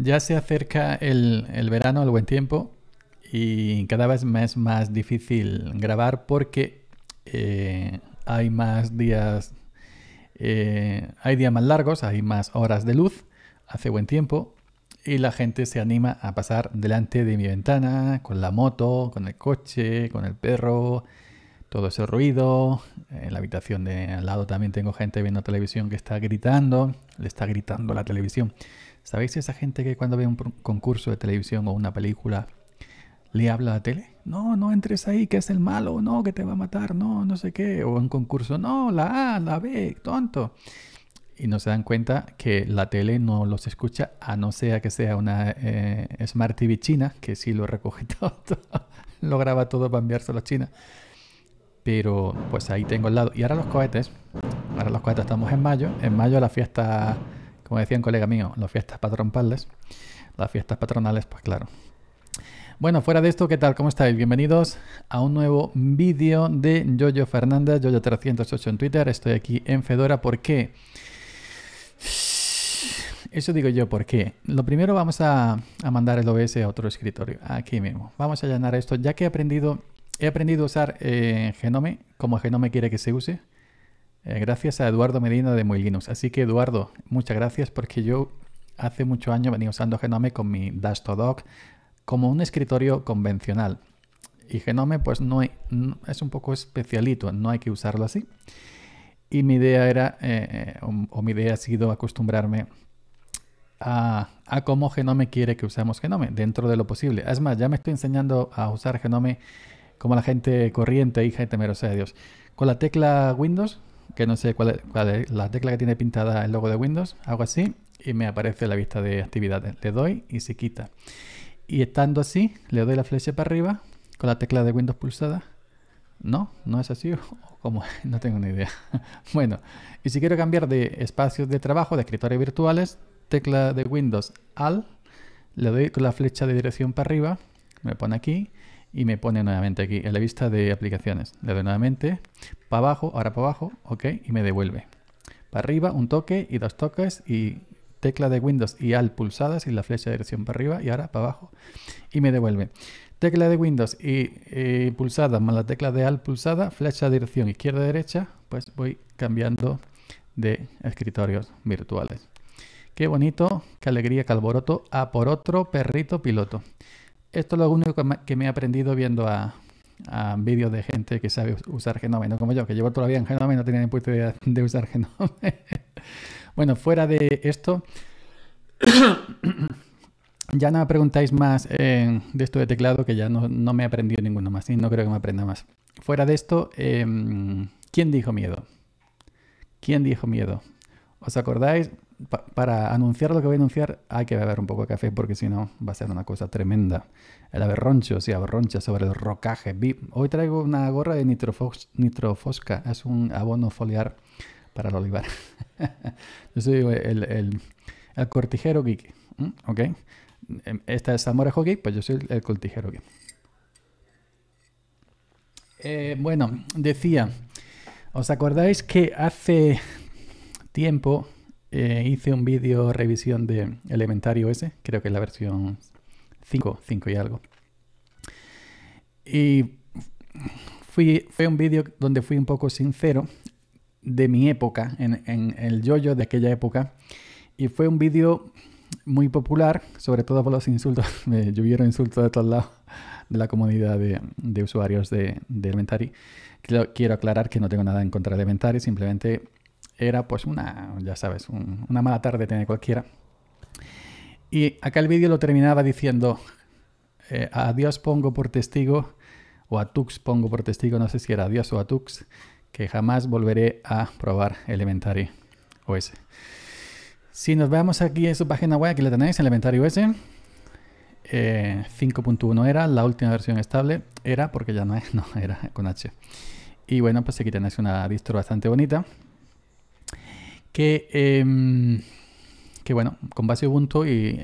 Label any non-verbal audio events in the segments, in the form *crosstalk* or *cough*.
Ya se acerca el, verano, el buen tiempo, y cada vez es más difícil grabar porque eh, hay más días, eh, hay días más largos, hay más horas de luz, hace buen tiempo y la gente se anima a pasar delante de mi ventana con la moto, con el coche, con el perro, todo ese ruido. En la habitación de al lado también tengo gente viendo televisión que está gritando, le está gritando la televisión. ¿Sabéis esa gente que cuando ve un concurso de televisión o una película le habla a la tele? No, no entres ahí, que es el malo, no, que te va a matar, no, no sé qué. O un concurso, no, la A, la B, tonto. Y no se dan cuenta que la tele no los escucha, a no sea que sea una eh, Smart TV china, que sí lo recoge todo, *laughs* todo lo graba todo para enviárselo a China. Pero pues ahí tengo el lado. Y ahora los cohetes, ahora los cohetes, estamos en mayo, en mayo la fiesta como decía un colega mío, las fiestas patronales, las fiestas patronales, pues claro. Bueno, fuera de esto, ¿qué tal? ¿Cómo estáis? Bienvenidos a un nuevo vídeo de Jojo Fernández, jojo 308 en Twitter. Estoy aquí en Fedora. ¿Por qué? Eso digo yo, ¿por qué? Lo primero vamos a, mandar el OBS a otro escritorio, aquí mismo. Vamos a llenar esto, ya que he aprendido, he aprendido a usar eh, Genome como Genome quiere que se use. Eh, gracias a Eduardo Medina de Muy Así que Eduardo, muchas gracias porque yo hace mucho años venía usando Genome con mi Dash Doc como un escritorio convencional. Y Genome pues no, es un poco especialito, no hay que usarlo así. Y mi idea era, eh, eh, o, mi idea ha sido acostumbrarme a, cómo Genome quiere que usemos Genome, dentro de lo posible. Es más, ya me estoy enseñando a usar Genome como la gente corriente, hija y temerosa de Dios. Con la tecla Windows que no sé cuál es, la tecla que tiene pintada el logo de Windows, hago así y me aparece la vista de actividades. Le doy y se quita. Y estando así, le doy la flecha para arriba con la tecla de Windows pulsada. No, no es así, *laughs* como *laughs* no tengo ni idea. *laughs* bueno, y si quiero cambiar de espacios de trabajo, de escritorios virtuales, tecla de Windows al, le doy con la flecha de dirección para arriba, me pone aquí y me pone nuevamente aquí en la vista de aplicaciones. Le doy nuevamente para abajo, ahora para abajo, ok, y me devuelve. Para arriba un toque y dos toques y tecla de Windows y Al pulsadas y la flecha de dirección para arriba y ahora para abajo y me devuelve. Tecla de Windows y eh, pulsada más la tecla de Alt pulsada, flecha de dirección izquierda-derecha, pues voy cambiando de escritorios virtuales. Qué bonito, qué alegría, qué alboroto. A por otro perrito piloto esto es lo único que me he aprendido viendo a, vídeos de gente que sabe usar Genome, no como yo, que llevo todavía en Genome y no tenía ni puta idea *laughs* de usar Genome. *laughs* bueno, fuera de esto, *coughs* ya no me preguntáis más de esto de teclado, que ya no, me he aprendido ninguno más y no creo que me aprenda más. Fuera de esto, em, ¿quién dijo miedo? ¿Quién dijo miedo? ¿Os acordáis? para anunciar lo que voy a anunciar hay que beber un poco de café porque si no va a ser una cosa tremenda. El aberroncho, sí, aberroncha sobre el rocaje. Hoy traigo una gorra de nitrofosca, es un abono foliar para el olivar. *laughs* Yo soy el, cortijero geek, ¿ok? Em, esta es Zamora Hockey, pues yo soy el cortijero geek. Eh, bueno, decía, ¿os acordáis que hace tiempo eh, hice un vídeo revisión de Elementary OS, creo que es la versión 5, 5 y algo. Y fui, fue un vídeo donde fui un poco sincero de mi época, en, el yoyo -yo de aquella época. Y fue un vídeo muy popular, sobre todo por los insultos. *laughs* Me llovieron insultos de todos lados de la comunidad de, usuarios de, de, Elementary. Quiero, aclarar que no tengo nada en contra de Elementary, simplemente era pues una, ya sabes, una mala tarde tener cualquiera. Y acá el vídeo lo terminaba diciendo, eh, adiós pongo por testigo, o a Tux pongo por testigo, no sé si era adiós o a Tux, que jamás volveré a probar Elementary OS. Si nos veamos aquí en su página web, aquí la tenéis, Elementary OS. 5.1 era, la última versión estable era, porque ya no es, *laughs* no era con H. Y bueno, pues aquí tenéis una distro bastante bonita. Em, que, bueno, con base Ubuntu y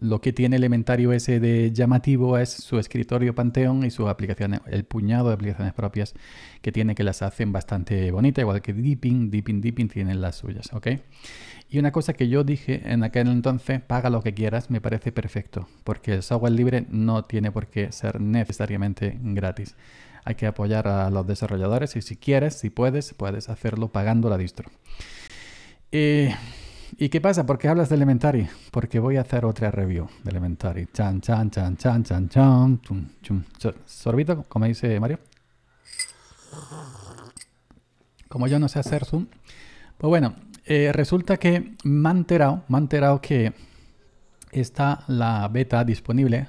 lo que tiene Elementario ese de llamativo es su escritorio Panteón y sus aplicaciones, el puñado de aplicaciones propias que tiene que las hacen bastante bonitas, igual que Deepin, Deepin, Deepin tienen las suyas, ¿ok? Y una cosa que yo dije en aquel entonces, paga lo que quieras, me parece perfecto, porque el software libre no tiene por qué ser necesariamente gratis hay que apoyar a los desarrolladores y si quieres, si puedes, puedes hacerlo pagando la distro. Eh, y, qué pasa? ¿Por qué hablas de Elementary? Porque voy a hacer otra review de Elementary. Chan, chan, chan, chan, chan, chan. Sorbito, como dice Mario. Como yo no sé hacer zoom. Pues bueno, eh, resulta que me han enterado, enterado que está la beta disponible,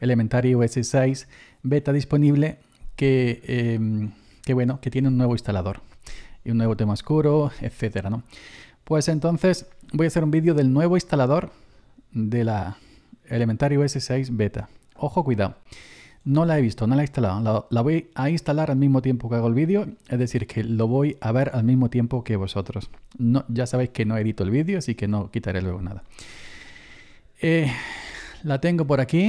Elementary OS 6, beta disponible Em, que, bueno, que tiene un nuevo instalador y un nuevo tema oscuro, etcétera, ¿no? Pues entonces voy a hacer un vídeo del nuevo instalador de la Elementario s 6 Beta. Ojo, cuidado. No la he visto, no la he instalado. La, voy a instalar al mismo tiempo que hago el vídeo, es decir, que lo voy a ver al mismo tiempo que vosotros. No, ya sabéis que no edito el vídeo, así que no quitaré luego nada. Eh, la tengo por aquí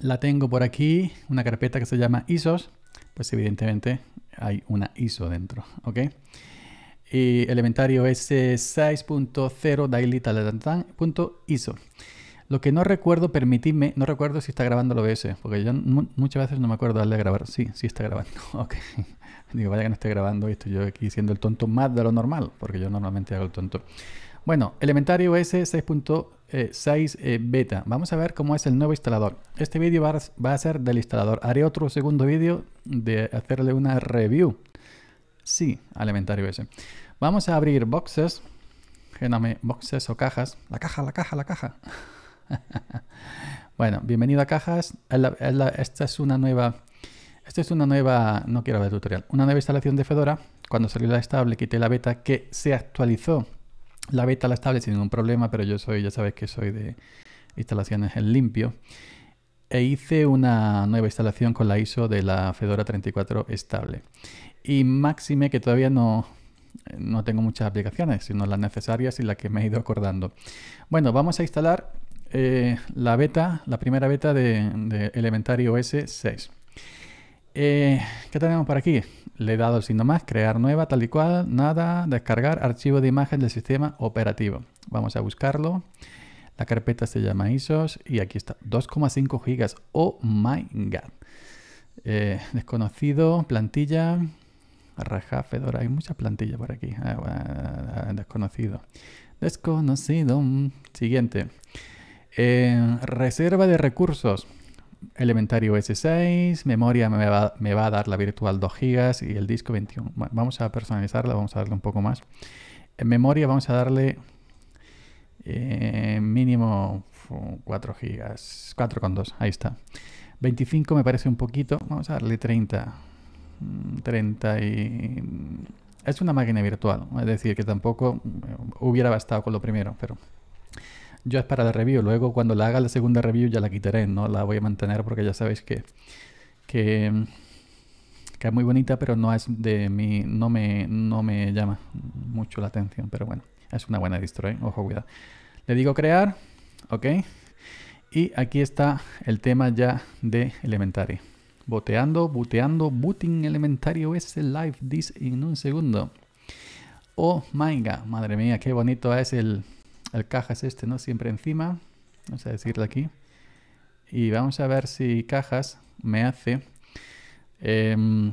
la tengo por aquí, una carpeta que se llama ISOs, pues evidentemente hay una ISO dentro, ¿ok? Y el inventario es 6.0 eh, Lo que no recuerdo, permitidme, no recuerdo si está grabando el OBS, porque yo muchas veces no me acuerdo darle a grabar. Sí, sí está grabando, *laughs* ok. Digo, vaya que no esté grabando esto, yo aquí siendo el tonto más de lo normal, porque yo normalmente hago el tonto. Bueno, Elementario S 6.6 eh, eh, beta. Vamos a ver cómo es el nuevo instalador. Este vídeo va, a ser del instalador. Haré otro segundo vídeo de hacerle una review. Sí, Elementario S. Vamos a abrir boxes. Géname, boxes o cajas. La caja, la caja, la caja. *laughs* bueno, bienvenido a cajas. Esta es una nueva... Esta es una nueva, no quiero ver tutorial, una nueva instalación de Fedora. Cuando salió la estable quité la beta que se actualizó la beta la estable sin ningún problema, pero yo soy, ya sabes que soy de instalaciones en limpio. E hice una nueva instalación con la ISO de la Fedora 34 estable. Y máxime que todavía no, no tengo muchas aplicaciones, sino las necesarias y las que me he ido acordando. Bueno, vamos a instalar eh, la beta, la primera beta de, de Elementary OS 6. Eh, ¿Qué tenemos por aquí? Le he dado sin más, crear nueva, tal y cual, nada, descargar archivo de imagen del sistema operativo. Vamos a buscarlo. La carpeta se llama ISOs y aquí está, 2,5 gigas. Oh my god. Eh, desconocido, plantilla, Raja, Fedora, hay mucha plantilla por aquí. Ah, desconocido. Desconocido. Siguiente. Eh, reserva de recursos. Elementario s 6, memoria me va, a dar la virtual 2 GB y el disco 21. vamos a personalizarla, vamos a darle un poco más. En memoria vamos a darle eh, mínimo 4 GB, 4,2, ahí está. 25 me parece un poquito, vamos a darle 30. 30 mm, y... Es una máquina virtual, es decir, que tampoco eh, hubiera bastado con lo primero, pero yo es para la review. Luego cuando la haga la segunda review ya la quitaré, no la voy a mantener porque ya sabéis que, que, es muy bonita, pero no es de mi, no me, no me llama mucho la atención. Pero bueno, es una buena distro, ¿eh? ojo, cuidado. Le digo crear, ok. Y aquí está el tema ya de Elementary. Boteando, boteando, booting Elementary OS Live This en un segundo. Oh my god, madre mía, qué bonito es el, el caja es este, ¿no? Siempre encima. Vamos a decirle aquí. Y vamos a ver si cajas me hace... Em,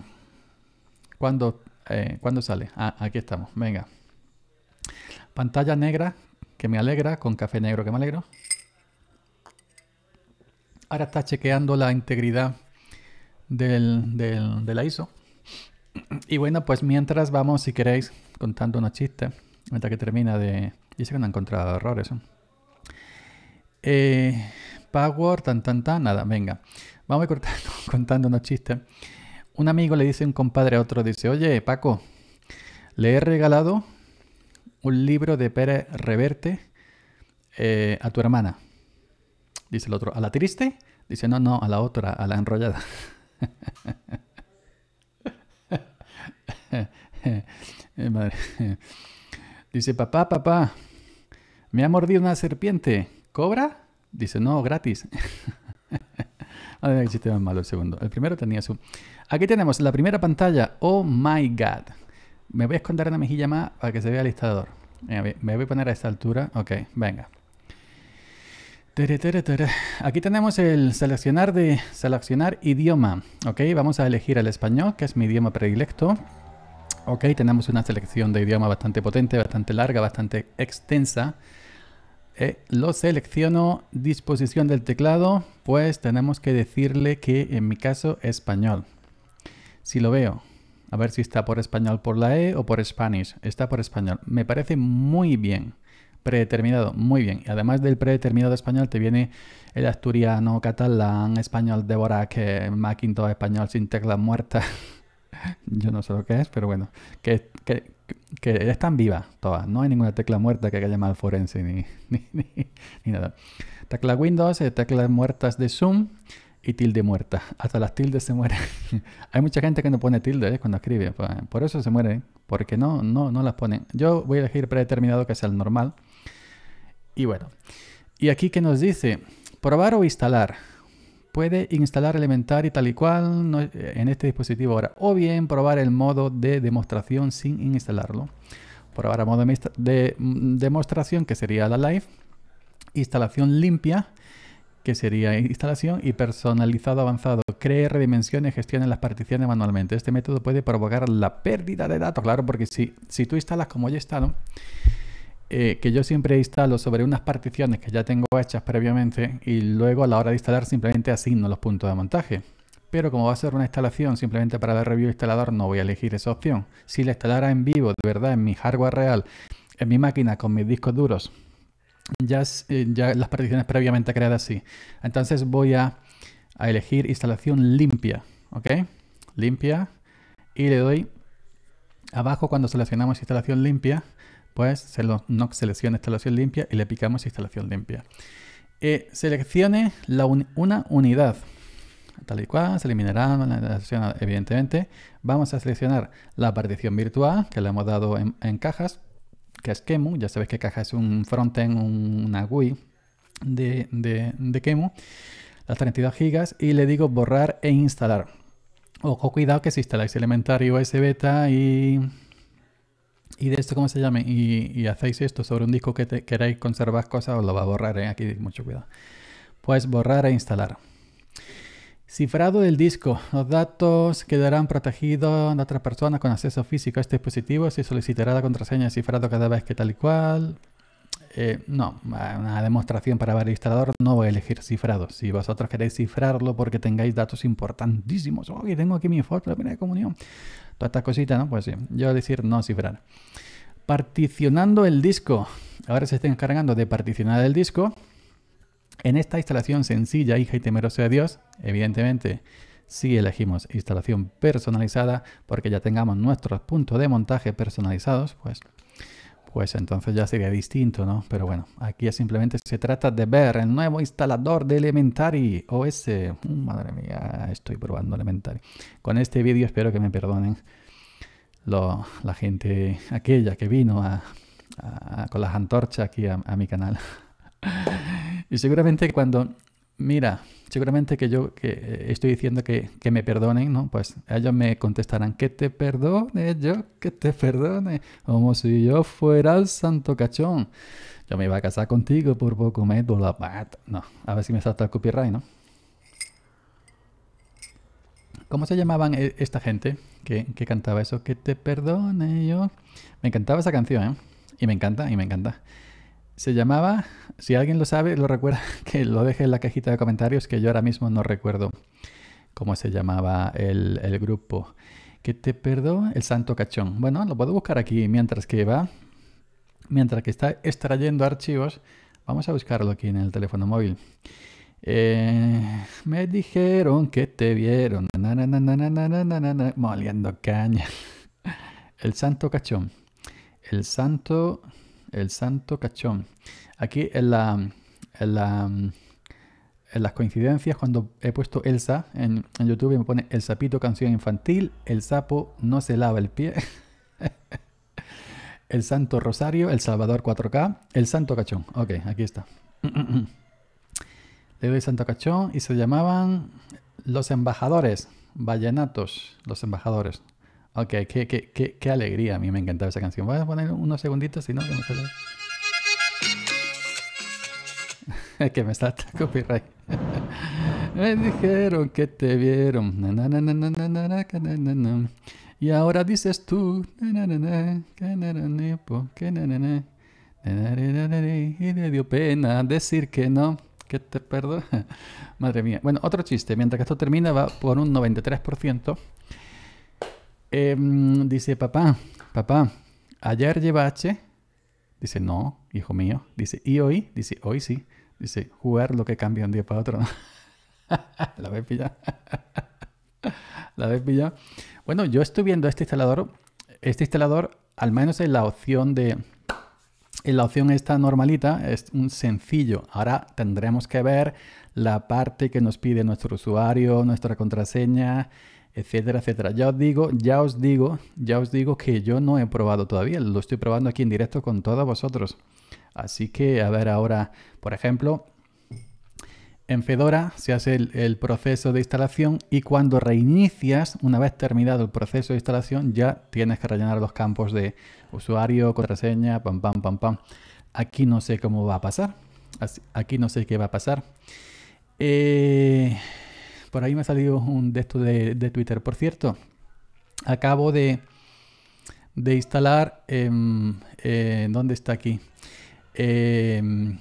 eh, ¿cuándo, sale? Ah, aquí estamos. Venga. Pantalla negra, que me alegra, con café negro que me alegro. Ahora está chequeando la integridad del, de la ISO. Y bueno, pues mientras vamos, si queréis, contando unos chistes, mientras que termina de, Dice que no han encontrado errores. ¿eh? Eh, power, tan, tan, tan, nada, venga. Vamos a ir *laughs* contando unos chistes. Un amigo le dice un compadre a otro, dice, oye, Paco, le he regalado un libro de Pérez Reverte eh, a tu hermana. Dice el otro, ¿a la triste? Dice, no, no, a la otra, a la enrollada. *laughs* Dice, papá, papá, me ha mordido una serpiente. ¿Cobra? Dice, no, gratis. *laughs* ver, el malo el segundo. El primero tenía su... Aquí tenemos la primera pantalla. Oh my god. Me voy a esconder una mejilla más para que se vea el listador. Me voy a poner a esta altura. Ok, venga. Aquí tenemos el seleccionar de seleccionar idioma. Ok, vamos a elegir el español, que es mi idioma predilecto. Ok, tenemos una selección de idioma bastante potente, bastante larga, bastante extensa. Eh, lo selecciono, disposición del teclado, pues tenemos que decirle que en mi caso español. Si lo veo, a ver si está por español por la E o por Spanish. Está por español. Me parece muy bien. Predeterminado, muy bien. Y además del predeterminado español te viene el asturiano, catalán, español de que eh, Macintosh español sin tecla muerta. *laughs* Yo no sé lo que es, pero bueno. Que, que, que están vivas todas. No hay ninguna tecla muerta que haya llamado forense ni, *laughs* nada. Tecla Windows, eh, teclas muertas de Zoom y tilde muerta. Hasta las tildes se mueren. *laughs* hay mucha gente que no pone tilde eh, cuando escribe. Pues, por eso se mueren. Porque no, no, no las ponen. Yo voy a elegir predeterminado que sea el normal. Y bueno. Y aquí que nos dice, probar o instalar puede instalar Elementary tal y cual eh, en este dispositivo ahora. O bien probar el modo de demostración sin instalarlo. Probar el modo de, mm, demostración, que sería la live. Instalación limpia, que sería instalación. Y personalizado avanzado, cree, dimensiones gestione las particiones manualmente. Este método puede provocar la pérdida de datos, claro, porque si, si tú instalas como ya está ¿no? Eh, que yo siempre instalo sobre unas particiones que ya tengo hechas previamente y luego a la hora de instalar simplemente asigno los puntos de montaje. Pero como va a ser una instalación simplemente para dar review instalador no voy a elegir esa opción. Si la instalara en vivo, de verdad, en mi hardware real, en mi máquina con mis discos duros, ya, eh, las particiones previamente creadas sí. Entonces voy a elegir instalación limpia, ¿ok? Limpia y le doy abajo cuando seleccionamos instalación limpia pues se lo, no selecciona instalación limpia y le picamos instalación limpia. Eh, seleccione una unidad. Tal y cual, se eliminará, evidentemente. Vamos a seleccionar la partición virtual que le hemos dado en, cajas, que es Kemu. Ya sabéis que caja es un frontend, una GUI de, de, Kemu. Las 32 gigas y le digo borrar e instalar. Ojo, cuidado que si instaláis Elementary OS Beta y y de esto, ¿cómo se llame? Y, hacéis esto sobre un disco que te, queráis conservar cosas, os lo va a borrar, ¿eh? aquí mucho cuidado. Pues borrar e instalar. Cifrado del disco. Los datos quedarán protegidos de otras personas con acceso físico a este dispositivo. si solicitará la contraseña de cifrado cada vez que tal y cual. Eh, no, una demostración para ver el instalador. No voy a elegir cifrado. Si vosotros queréis cifrarlo porque tengáis datos importantísimos. Oye, tengo aquí mi foto, de la primera comunión todas estas cositas, ¿no? Pues sí, yo decir no cifrar. Particionando el disco. Ahora se está encargando de particionar el disco. En esta instalación sencilla, hija y temerosa de Dios, evidentemente, si elegimos instalación personalizada, porque ya tengamos nuestros puntos de montaje personalizados, pues pues entonces ya sería distinto, ¿no? Pero bueno, aquí simplemente se trata de ver el nuevo instalador de Elementary OS. Mm, madre mía, estoy probando Elementary. Con este vídeo espero que me perdonen la gente aquella que vino con las antorchas aquí a mi canal. *laughs* y seguramente cuando, mira, seguramente que yo que eh, estoy diciendo que, me perdonen, ¿no? Pues ellos me contestarán, que te perdone, yo que te perdone, como si yo fuera el santo cachón. Yo me iba a casar contigo, por poco me la pata. No, a ver si me salta el copyright, ¿no? ¿Cómo se llamaban eh, esta gente que, que cantaba eso? Que te perdone yo. Me encantaba esa canción, ¿eh? Y me encanta, y me encanta. Se llamaba, si alguien lo sabe, lo recuerda, *laughs* que lo deje en la cajita de comentarios, que yo ahora mismo no recuerdo cómo se llamaba el, grupo. ¿Qué te perdo? el santo cachón. Bueno, lo puedo buscar aquí mientras que va, mientras que está extrayendo archivos. Vamos a buscarlo aquí en el teléfono móvil. Eh, me dijeron que te vieron. moliendo caña. *laughs* El santo cachón. El santo el santo cachón. Aquí en la, las coincidencias, cuando he puesto Elsa en, YouTube me pone El sapito, canción infantil, El sapo no se lava el pie, *laughs* El santo rosario, El salvador 4K, El santo cachón. Ok, aquí está. *clears throat* Le doy santo cachón y se llamaban Los embajadores, vallenatos, Los embajadores. Ok, qué, qué, qué, qué, alegría. A mí me encantaba esa canción. Voy a poner unos segunditos, si no, que me Es que me salta copyright. me dijeron que te vieron. Y ahora dices tú. Y le dio pena decir que no. Que te perdón. Madre mía. Bueno, otro chiste. Mientras que esto termina, va por un 93%. Em, dice, papá, papá, ayer llevaste. Dice, no, hijo mío. Dice, ¿y hoy? Dice, hoy sí. Dice, jugar lo que cambia un día para otro. *laughs* ¿La ves pillado? *laughs* ¿La ves Bueno, yo estoy viendo este instalador. Este instalador, al menos en la opción de... En la opción esta normalita es un sencillo. Ahora tendremos que ver la parte que nos pide nuestro usuario, nuestra contraseña etcétera, etcétera. Ya os digo, ya os digo, ya os digo que yo no he probado todavía, lo estoy probando aquí en directo con todos vosotros. Así que a ver ahora, por ejemplo, en Fedora se hace el, proceso de instalación y cuando reinicias, una vez terminado el proceso de instalación, ya tienes que rellenar los campos de usuario, contraseña, pam, pam, pam, pam. Aquí no sé cómo va a pasar. Aquí no sé qué va a pasar. Eh, por ahí me ha salido un de de, Twitter. Por cierto, acabo de, de instalar. Em, eh, ¿Dónde está aquí? Em,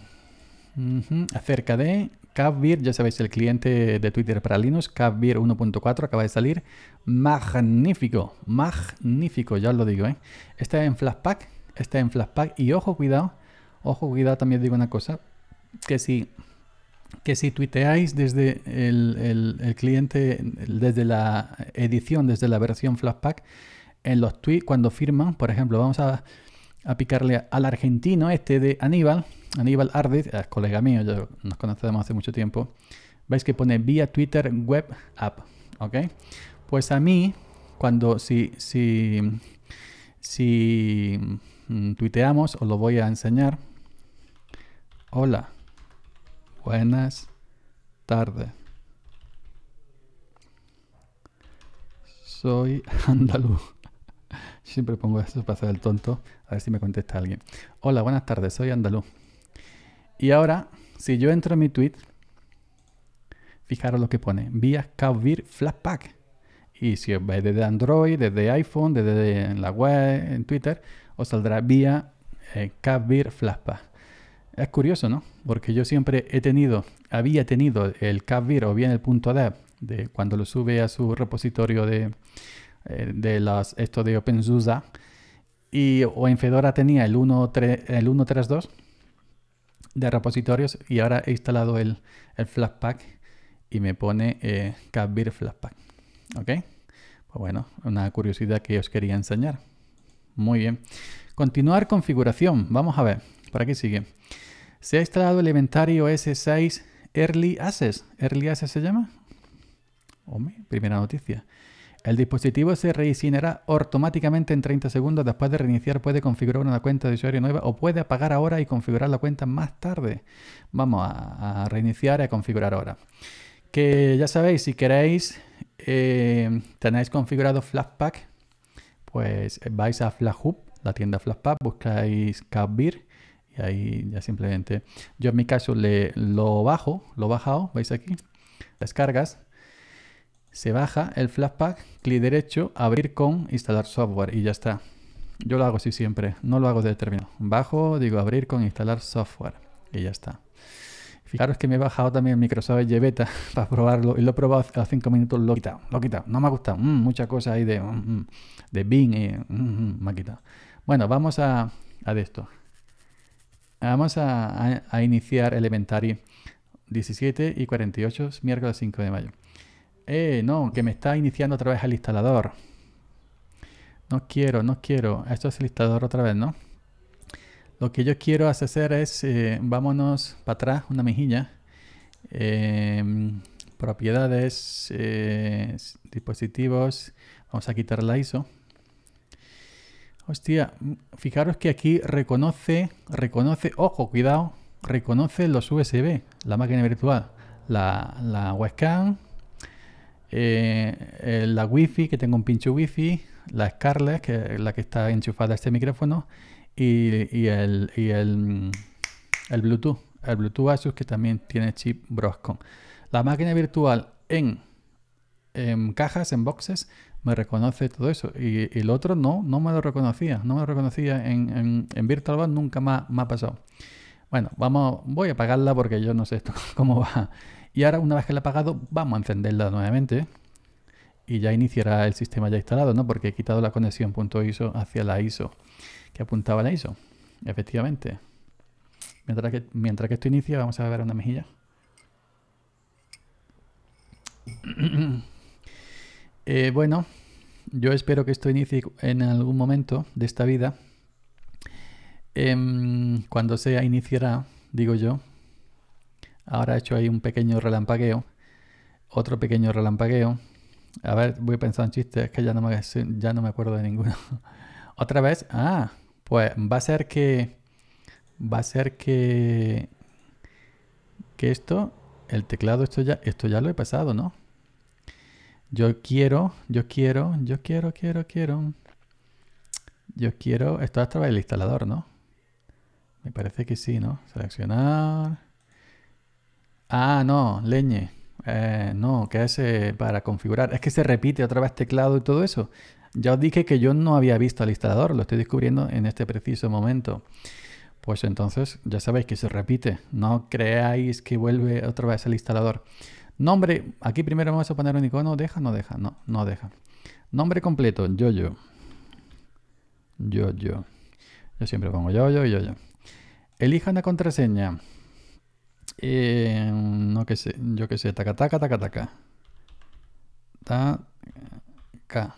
acerca de Kavir, ya sabéis, el cliente de Twitter para Linux, Kavir 1.4 acaba de salir. Magnífico, magnífico, ya os lo digo. ¿eh? Está en flashpack, está en flashpack. Y ojo, cuidado, ojo, cuidado, también digo una cosa, que si que si tuiteáis desde el, cliente, desde la edición, desde la versión Flashpack, en los tweets, cuando firman, por ejemplo, vamos a, picarle al argentino este de Aníbal, Aníbal Ardez, colega mío, yo, nos conocemos hace mucho tiempo, veis que pone vía Twitter web app, ¿ok? Pues a mí, cuando si, si, si mm, tuiteamos, os lo voy a enseñar. Hola, Buenas tardes. Soy *laughs* andaluz. Siempre pongo eso para hacer el tonto. A ver si me contesta alguien. Hola, buenas tardes. Soy andaluz. Y ahora, si yo entro en mi tweet, fijaros lo que pone. Vía Cavir Flashpack. Y si os vais desde Android, desde iPhone, desde la web, en Twitter, os saldrá vía eh, Flashpack. Es curioso, ¿no? Porque yo siempre he tenido, había tenido el CAPVIR o bien el punto de cuando lo sube a su repositorio de, eh, esto de OpenSUSE y o en Fedora tenía el, 1, el 132 de repositorios y ahora he instalado el, el Flatpak y me pone eh, Flashpack, ¿Ok? Pues bueno, una curiosidad que os quería enseñar. Muy bien. Continuar configuración. Vamos a ver. ¿para qué sigue se ha instalado el inventario S6 Early Access. ¿Early Access se llama? Hombre, primera noticia. El dispositivo se reiniciará automáticamente en 30 segundos. Después de reiniciar puede configurar una cuenta de usuario nueva o puede apagar ahora y configurar la cuenta más tarde. Vamos a, reiniciar y a configurar ahora. Que ya sabéis, si queréis, eh, tenéis configurado Flashpack, pues vais a FlashHub, la tienda Flashpack, buscáis Kabir. Y ahí ya simplemente, yo en mi caso le, lo bajo, lo bajado, veis aquí, descargas, se baja el pack clic derecho, abrir con instalar software y ya está. Yo lo hago así siempre, no lo hago de término Bajo, digo abrir con instalar software y ya está. Fijaros que me he bajado también Microsoft Edge *laughs* para probarlo y lo he probado a cinco minutos, lo he quitado, lo he no me ha gustado, mm, mucha cosa ahí de, mm, mm, Bing y me ha quitado. Bueno, vamos a, a esto. Vamos a, a, iniciar Elementary 17 y 48, miércoles 5 de mayo. Eh, no, que me está iniciando otra vez el instalador. No quiero, no quiero. Esto es el instalador otra vez, ¿no? Lo que yo quiero hacer es, eh, vámonos para atrás, una mejilla. Em, propiedades, eh, dispositivos. Vamos a quitar la ISO. Hostia, fijaros que aquí reconoce, reconoce, ojo, cuidado, reconoce los USB, la máquina virtual, la, la webcam, eh, eh, la wifi, que tengo un pincho wifi, la Scarlett, que es la que está enchufada a este micrófono, y, el, el, Bluetooth, el Bluetooth Asus, que también tiene chip broscon. La máquina virtual en, en cajas, en boxes, me reconoce todo eso. Y, el otro no, no me lo reconocía, no me lo reconocía en, en, nunca más ha, me ha, pasado. Bueno, vamos, voy a apagarla porque yo no sé *laughs* cómo va. Y ahora, una vez que la he apagado, vamos a encenderla nuevamente y ya iniciará el sistema ya instalado, ¿no? Porque he quitado la conexión punto .iso hacia la ISO, que apuntaba la ISO, efectivamente. Mientras que, mientras que esto inicia, vamos a ver una mejilla. *clears throat* Eh, bueno, yo espero que esto inicie en algún momento de esta vida. Em, cuando sea, iniciará, digo yo. Ahora he hecho ahí un pequeño relampagueo. Otro pequeño relampagueo. A ver, voy a pensar en chistes, es que ya no me, ya no me acuerdo de ninguno. *laughs* Otra vez, ah, pues va a ser que. Va a ser que. Que esto, el teclado, esto ya, esto ya lo he pasado, ¿no? Yo quiero, yo quiero, yo quiero, quiero, quiero. Yo quiero. Esto es a través del instalador, ¿no? Me parece que sí, ¿no? Seleccionar. Ah, no, leñe. Eh, no, que es para configurar. Es que se repite otra vez teclado y todo eso. Ya os dije que yo no había visto al instalador, lo estoy descubriendo en este preciso momento. Pues entonces ya sabéis que se repite. No creáis que vuelve otra vez el instalador. Nombre, aquí primero vamos a poner un icono, deja, no deja, no, no deja. Nombre completo, yo, yo. Yo. yo Yo siempre pongo yo, yo, y yo. Elija una contraseña. Eh, no que sé, yo que sé, taca, taca, taca, taca. Taca.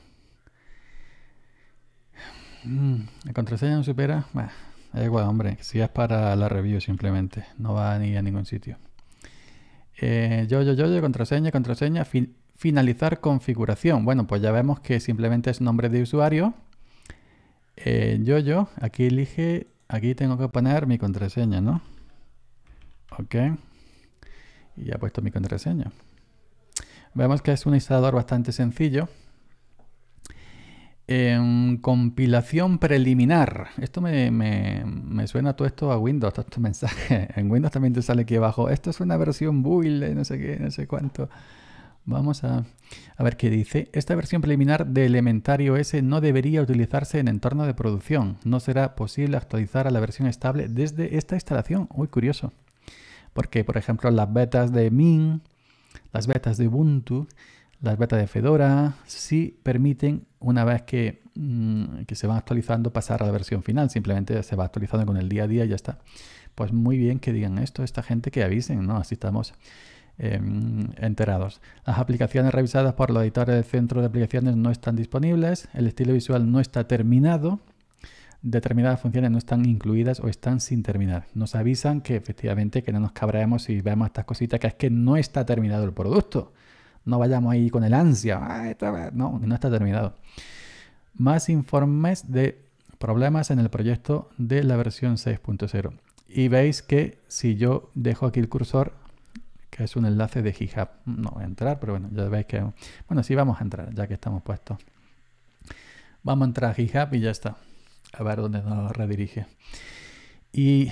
Mm, la contraseña no supera. Bah, da igual, hombre. Si es para la review simplemente. No va ni a ningún sitio. Eh, yo, yo, yo, contraseña, contraseña, finalizar configuración. Bueno, pues ya vemos que simplemente es nombre de usuario. Eh, yo, yo, aquí elige, aquí tengo que poner mi contraseña, ¿no? Ok. Y ha puesto mi contraseña. Vemos que es un instalador bastante sencillo. En compilación preliminar. Esto me, suena todo esto a Windows, todo estos mensajes. *laughs* En Windows también te sale aquí abajo. Esto es una versión build, no sé qué, no sé cuánto. Vamos a, a, ver qué dice. Esta versión preliminar de Elementario OS no debería utilizarse en entorno de producción. No será posible actualizar a la versión estable desde esta instalación. Muy curioso. Porque, por ejemplo, las betas de Min, las betas de Ubuntu las betas de Fedora sí permiten, una vez mm, que, se van actualizando, pasar a la versión final. Simplemente se va actualizando con el día a día y ya está. Pues muy bien que digan esto esta gente, que avisen, ¿no? Así estamos em, enterados. Las aplicaciones revisadas por los editores del centro de aplicaciones no están disponibles. El estilo visual no está terminado determinadas funciones no están incluidas o están sin terminar. Nos avisan que efectivamente que no nos cabremos y vemos estas cositas, que es que no está terminado el producto. No vayamos ahí con el ansia. Ah, no, no está terminado. Más informes de problemas en el proyecto de la versión 6.0. Y veis que si yo dejo aquí el cursor, que es un enlace de GitHub, no voy a entrar, pero bueno, ya veis que... Bueno, sí vamos a entrar, ya que estamos puestos. Vamos a entrar a GitHub y ya está. A ver dónde nos redirige. Y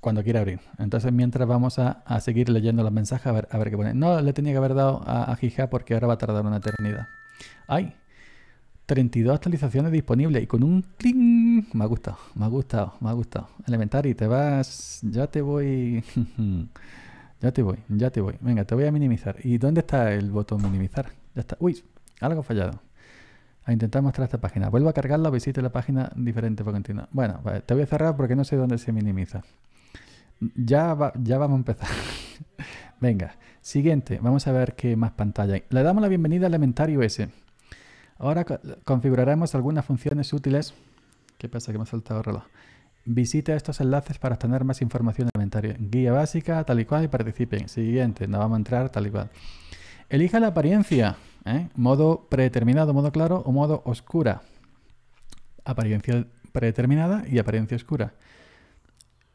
cuando quiera abrir. Entonces, mientras vamos a, seguir leyendo los mensajes, a ver, a ver qué pone. No, le tenía que haber dado a, a porque ahora va a tardar una eternidad. ¡Ay! 32 actualizaciones disponibles y con un clic Me ha gustado, me ha gustado, me ha gustado. Elementary, te vas. Ya te voy. *laughs* ya te voy, ya te voy. Venga, te voy a minimizar. ¿Y dónde está el botón minimizar? Ya está. Uy, algo fallado. A intentar mostrar esta página. Vuelvo a cargarla, visite la página diferente para continuar. Bueno, te voy a cerrar porque no sé dónde se minimiza. Ya, ya vamos a empezar. *laughs* Venga, siguiente. Vamos a ver qué más pantalla hay. Le damos la bienvenida a Elementario S. Ahora configuraremos algunas funciones útiles. ¿Qué pasa? Que me ha saltado el reloj. Visita estos enlaces para obtener más información Elementario. Guía básica, tal y cual, y participen. Siguiente, nos vamos a entrar tal y cual. Elija la apariencia. ¿eh? Modo predeterminado, modo claro o modo oscura. Apariencia predeterminada y apariencia oscura.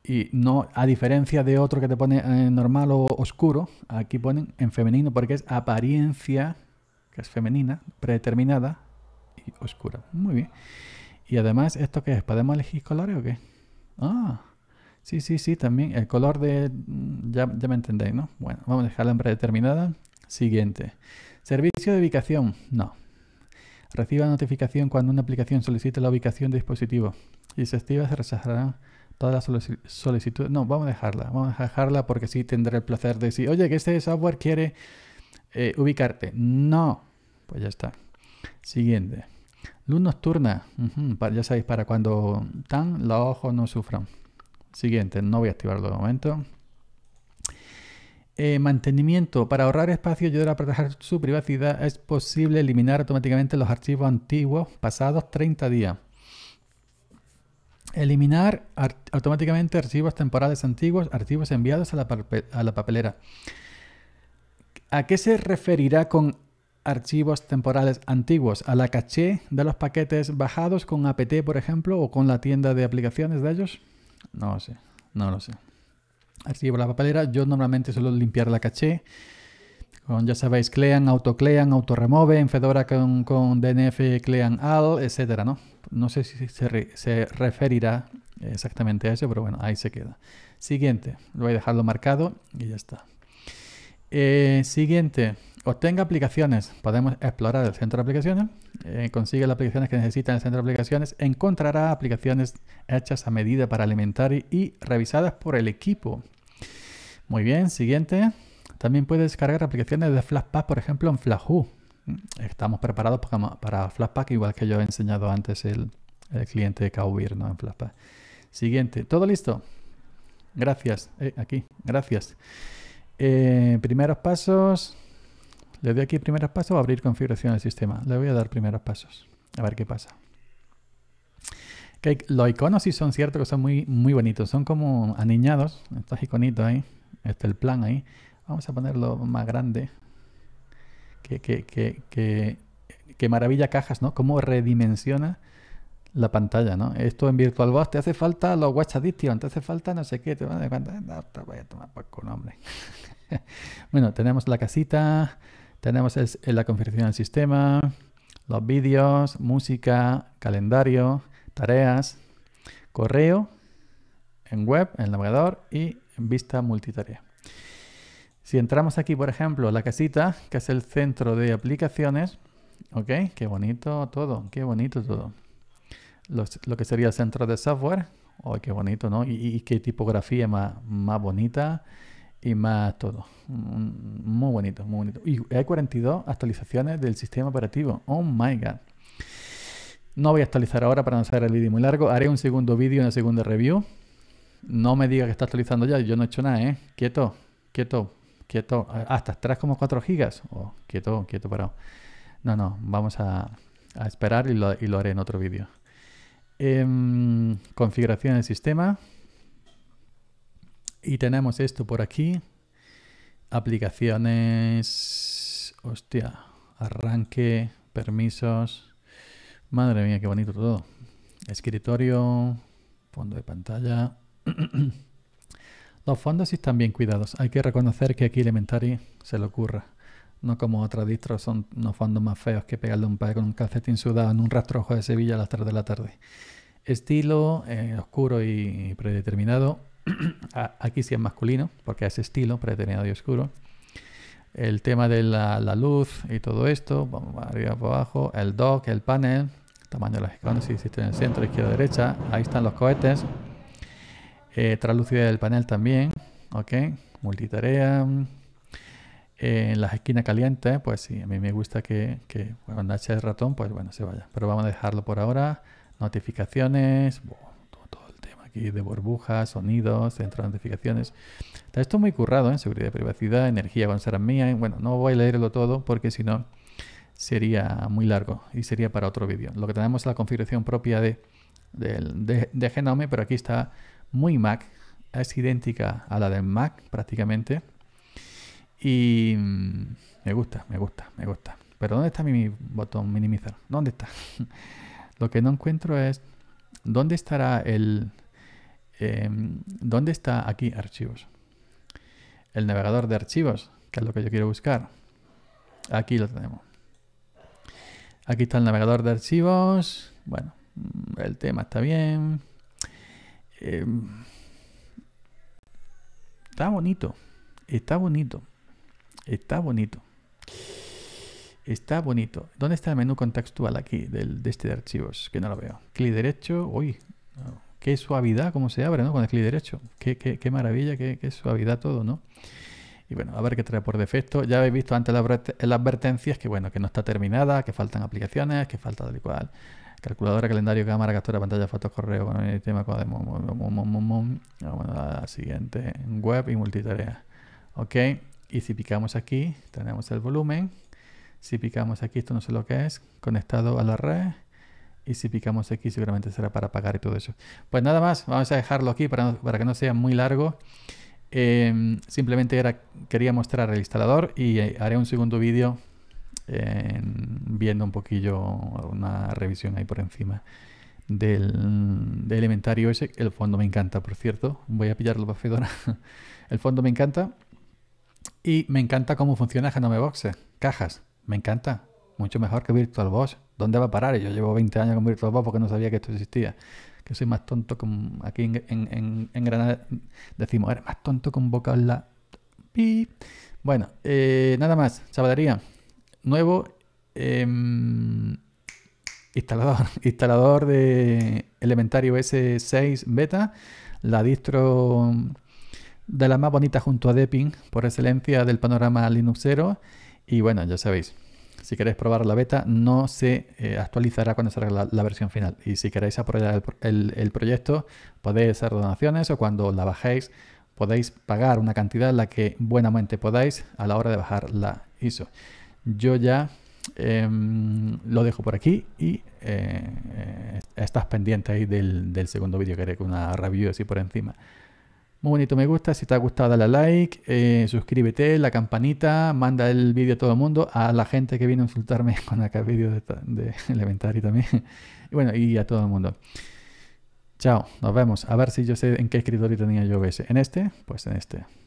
Y no, a diferencia de otro que te pone eh, normal o oscuro, aquí ponen en femenino porque es apariencia, que es femenina, predeterminada y oscura. Muy bien. Y además, ¿esto qué es? ¿Podemos elegir colores o qué? Ah, sí, sí, sí, también. El color de... Ya, me entendéis, ¿no? Bueno, vamos a dejarla en predeterminada. Siguiente. Servicio de ubicación. No. Reciba notificación cuando una aplicación solicite la ubicación de dispositivo. Y se activa, se rechazará todas las solicitudes. No, vamos a dejarla. Vamos a dejarla porque sí tendré el placer de decir, oye, que este software quiere eh, ubicarte. No. Pues ya está. Siguiente. Luz nocturna. ya sabéis, para cuando tan los ojos no sufran. Siguiente. No voy a activarlo de momento. Eh, mantenimiento. Para ahorrar espacio y ayudar a proteger su privacidad, es posible eliminar automáticamente los archivos antiguos pasados 30 días. Eliminar automáticamente archivos temporales antiguos, archivos enviados a la, papelera. ¿A qué se referirá con archivos temporales antiguos? ¿A la caché de los paquetes bajados con APT, por ejemplo, o con la tienda de aplicaciones de ellos? No lo sé, no lo sé. Archivo la papelera, yo normalmente suelo limpiar la caché. Con, ya sabéis, clean, autoclean, autoremove, en Fedora con, con DNF, clean all, etcétera, ¿no? No sé si se, referirá exactamente a eso, pero bueno, ahí se queda. Siguiente, lo voy a dejarlo marcado y ya está. Eh, siguiente, obtenga aplicaciones. Podemos explorar el centro de aplicaciones. Eh, consigue las aplicaciones que necesita en el centro de aplicaciones. Encontrará aplicaciones hechas a medida para alimentar y, revisadas por el equipo. Muy bien, siguiente. También puede descargar aplicaciones de flashpad por ejemplo, en Flahoo estamos preparados para, para Flashpack, igual que yo he enseñado antes el, el cliente de ¿no? en Flashpack. Siguiente, ¿todo listo? Gracias, eh, aquí, gracias. Eh, primeros pasos, le doy aquí primeros pasos abrir configuración del sistema. Le voy a dar primeros pasos, a ver qué pasa. los iconos sí son ciertos que son muy, muy bonitos, son como aniñados, estos iconitos ahí, este el plan ahí. Vamos a ponerlo más grande, que, maravilla cajas, ¿no? Cómo redimensiona la pantalla, ¿no? Esto en VirtualBox te hace falta los Watch Addiction, te hace falta no sé qué, te van a no, te voy a tomar *laughs* bueno, tenemos la casita, tenemos la configuración del sistema, los vídeos, música, calendario, tareas, correo, en web, en el navegador y en vista multitarea. Si entramos aquí, por ejemplo, la casita, que es el centro de aplicaciones, ¿ok? Qué bonito todo, qué bonito todo. lo que sería el centro de software, ¡ay, oh, qué bonito, ¿no? Y, qué tipografía más, más, bonita y más todo. Mm, muy bonito, muy bonito. Y hay 42 actualizaciones del sistema operativo. ¡Oh, my God! No voy a actualizar ahora para no hacer el vídeo muy largo. Haré un segundo vídeo, una segunda review. No me diga que está actualizando ya. Yo no he hecho nada, ¿eh? Quieto, quieto quieto, hasta atrás como 4 gigas, o quieto, quieto, parado. No, no, vamos a, esperar y lo, haré en otro vídeo. Em, configuración del sistema. Y tenemos esto por aquí. Aplicaciones. Hostia. Arranque. Permisos. Madre mía, qué bonito todo. Escritorio. Fondo de pantalla. *clears throat* Los fondos sí están bien cuidados. Hay que reconocer que aquí Elementary se le ocurra. No como otras distros, son unos fondos más feos que pegarle un padre con un calcetín sudado en un rastrojo de Sevilla a las 3 de la tarde. Estilo eh, oscuro y predeterminado. *clears throat* aquí sí es masculino, porque es estilo predeterminado y oscuro. El tema de la, luz y todo esto, vamos arriba para abajo. El dock, el panel, tamaño de los escalones, si existe en el centro, izquierda, derecha. Ahí están los cohetes. Eh, del panel también, ok, multitarea. Mm, eh, en las esquinas calientes, pues sí, a mí me gusta que, que cuando eche el ratón, pues bueno, se vaya. Pero vamos a dejarlo por ahora. Notificaciones, todo, el tema aquí de burbujas, sonidos, centro de notificaciones. Está esto muy currado en ¿eh? seguridad y privacidad, energía avanzada ser mía. ¿eh? Bueno, no voy a leerlo todo porque si no sería muy largo y sería para otro vídeo. Lo que tenemos es la configuración propia de, de Genome, pero aquí está muy Mac, es idéntica a la del Mac prácticamente. Y mm, me gusta, me gusta, me gusta. Pero ¿dónde está mi botón minimizar? ¿Dónde está? *laughs* Lo que no encuentro es dónde estará el... Em, ¿Dónde está aquí archivos? El navegador de archivos, que es lo que yo quiero buscar. Aquí lo tenemos. Aquí está el navegador de archivos. Bueno, mm, el tema está bien. Em, está bonito, está bonito, está bonito. Está bonito. ¿Dónde está el menú contextual aquí de este de archivos? Que no lo veo. Clic derecho. Uy, qué suavidad cómo se abre, ¿no? Con el clic derecho. Qué, maravilla, qué, qué, suavidad todo, ¿no? Y bueno, a ver qué trae por defecto. Ya habéis visto antes las advertencias que, bueno, que no está terminada, que faltan aplicaciones, que falta tal y cual. Calculadora, calendario, cámara, captura, pantalla, fotos, correo, con el tema, la siguiente, web y multitarea. Ok, y si picamos aquí, tenemos el volumen. Si picamos aquí, esto no sé lo que es, conectado a la red. Y si picamos aquí, seguramente será para apagar y todo eso. Pues nada más, vamos a dejarlo aquí para, para que no sea muy largo. Em, simplemente era, quería mostrar el instalador y eh, haré un segundo vídeo viendo un poquillo una revisión ahí por encima del, elementario ese. El fondo me encanta, por cierto. Voy a pillarlo para Fedora. *laughs* El fondo me encanta. Y me encanta cómo funciona Genome eh, Cajas. Me encanta. Mucho mejor que virtual VirtualBox. ¿Dónde va a parar? Yo llevo 20 años con VirtualBox porque no sabía que esto existía. Que soy más tonto con... Aquí en, Granada decimos, eres más tonto con boca la... Bueno, eh, nada más. chavalería nuevo, em, instalador, *laughs* instalador de Elementario s 6 Beta, la distro de la más bonita junto a deping por excelencia del panorama Linuxero. Y bueno, ya sabéis, si queréis probar la beta, no se eh, actualizará cuando salga la, la, versión final. Y si queréis apoyar el, proyecto, podéis hacer donaciones o cuando la bajéis, podéis pagar una cantidad la que buenamente podáis a la hora de bajar la ISO. Yo ya em, lo dejo por aquí y eh, eh, estás pendiente ahí del, segundo vídeo que haré con una review así por encima. Muy bonito me gusta, si te ha gustado dale like, eh, suscríbete, la campanita, manda el vídeo a todo el mundo, a la gente que viene a insultarme *laughs* con acá vídeo de, de *laughs* Elementary también, y bueno, y a todo el mundo. Chao, nos vemos, a ver si yo sé en qué escritorio tenía yo ese, en este, pues en este.